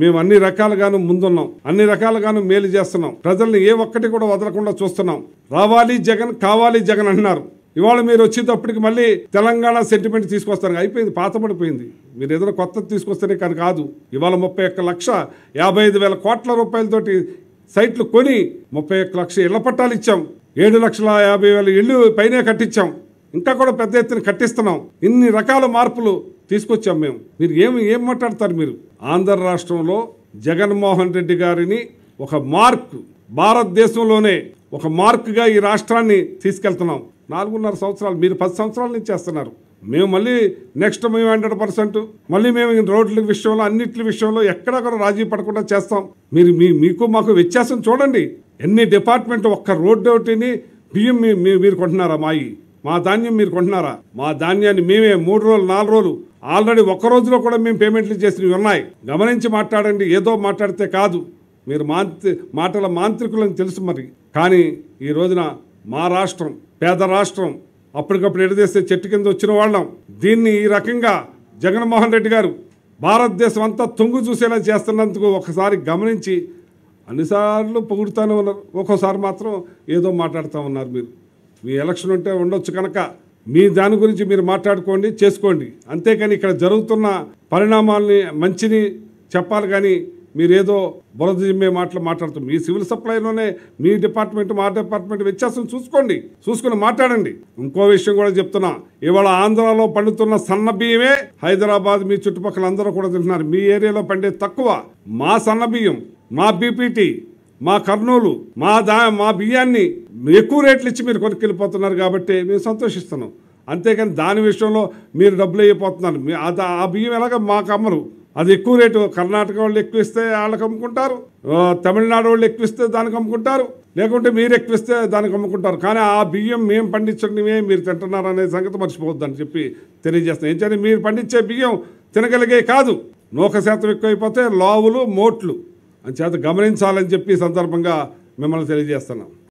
మేము అన్ని రకాలుగాను ముందున్నాం అన్ని రకాలుగాను మేలు చేస్తున్నాం ప్రజల్ని ఏ ఒక్కటి కూడా వదలకుండా చూస్తున్నాం రావాలి జగన్ కావాలి జగన్ అన్నారు ఇవాళ మీరు వచ్చేటప్పటికి మళ్ళీ తెలంగాణ సెంటిమెంట్ తీసుకొస్తారు అయిపోయింది పడిపోయింది మీరు ఏదైనా కొత్త తీసుకొస్తేనే కానీ కాదు ఇవాళ ముప్పై ఒక్క లక్ష యాభై ఐదు వేల కోట్ల రూపాయలతోటి సైట్లు కొని ముప్పై ఒక్క లక్ష ఇళ్ల పట్టాలు ఇచ్చాం ఏడు లక్షల యాభై వేల ఇళ్ళు పైనే కట్టించాం ఇంకా కూడా పెద్ద ఎత్తున కట్టిస్తున్నాం ఇన్ని రకాల మార్పులు తీసుకొచ్చాం మేము మీరు ఏమి ఏం మాట్లాడతారు మీరు ఆంధ్ర రాష్ట్రంలో జగన్మోహన్ రెడ్డి గారిని ఒక మార్క్ భారతదేశంలోనే ఒక మార్క్గా ఈ రాష్ట్రాన్ని తీసుకెళ్తున్నాం నాలుగున్నర సంవత్సరాలు మీరు పది సంవత్సరాల నుంచి చేస్తున్నారు మేము మళ్ళీ నెక్స్ట్ మేము హండ్రెడ్ పర్సెంట్ మళ్ళీ మేము రోడ్ల విషయంలో అన్నింటి విషయంలో ఎక్కడ కూడా రాజీ పడకుండా చేస్తాం మీరు మీ మీకు మాకు వ్యత్యాసం చూడండి ఎన్ని డిపార్ట్మెంట్ ఒక్క రోడ్డు ఒకటిని బియ్యం మీరు కొంటున్నారా మాయి మా ధాన్యం మీరు కొంటున్నారా మా ధాన్యాన్ని మేమే మూడు రోజులు నాలుగు రోజులు ఆల్రెడీ ఒక్క రోజులో కూడా మేము పేమెంట్లు చేసినవి ఉన్నాయి గమనించి మాట్లాడండి ఏదో మాట్లాడితే కాదు మీరు మాంత్రి మాటల మాంత్రికులను తెలుసు మరి కానీ ఈ రోజున మా రాష్ట్రం పేద రాష్ట్రం అప్పటికప్పుడు ఎడదేస్తే చెట్టు కింద వచ్చిన వాళ్ళం దీన్ని ఈ రకంగా జగన్మోహన్ రెడ్డి గారు భారతదేశం అంతా తొంగు చూసేలా చేస్తున్నందుకు ఒకసారి గమనించి అన్నిసార్లు పొగుడుతూనే ఉన్నారు ఒక్కోసారి మాత్రం ఏదో మాట్లాడుతూ ఉన్నారు మీరు మీ ఎలక్షన్ ఉంటే ఉండొచ్చు కనుక మీ దాని గురించి మీరు మాట్లాడుకోండి చేసుకోండి అంతేకాని ఇక్కడ జరుగుతున్న పరిణామాలని మంచిని చెప్పాలి కానీ మీరేదో బురద జిమ్మే మాటలు మాట్లాడుతాం మీ సివిల్ సప్లైలోనే మీ డిపార్ట్మెంట్ మా డిపార్ట్మెంట్ వ్యత్యాసం చూసుకోండి చూసుకుని మాట్లాడండి ఇంకో విషయం కూడా చెప్తున్నా ఇవాళ ఆంధ్రాలో పండుతున్న సన్న బియ్యమే హైదరాబాద్ మీ చుట్టుపక్కల అందరూ కూడా తింటున్నారు మీ ఏరియాలో పండే తక్కువ మా సన్న బియ్యం మా బీపీటీ మా కర్నూలు మా దా మా బియ్యాన్ని ఎక్కువ రేట్లు ఇచ్చి మీరు కొనుక్కెళ్ళిపోతున్నారు కాబట్టి మేము సంతోషిస్తున్నాం అంతేకాని దాని విషయంలో మీరు డబ్బులు అయిపోతున్నారు ఆ బియ్యం ఎలాగ మాకు అమ్మరు అది ఎక్కువ రేటు కర్ణాటక వాళ్ళు ఎక్కువ ఇస్తే వాళ్ళకి అమ్ముకుంటారు తమిళనాడు వాళ్ళు ఎక్కువ ఇస్తే దానికి అమ్ముకుంటారు లేకుంటే మీరు ఎక్కువ ఇస్తే దానికి అమ్ముకుంటారు కానీ ఆ బియ్యం మేము పండించడమే మీరు తింటున్నారు అనే సంగతి మర్చిపోవద్దని చెప్పి తెలియజేస్తాను ఏంటంటే మీరు పండించే బియ్యం తినగలిగే కాదు నూక శాతం ఎక్కువైపోతే లావులు మోట్లు అని చేత గమనించాలని చెప్పి సందర్భంగా మిమ్మల్ని తెలియజేస్తున్నాం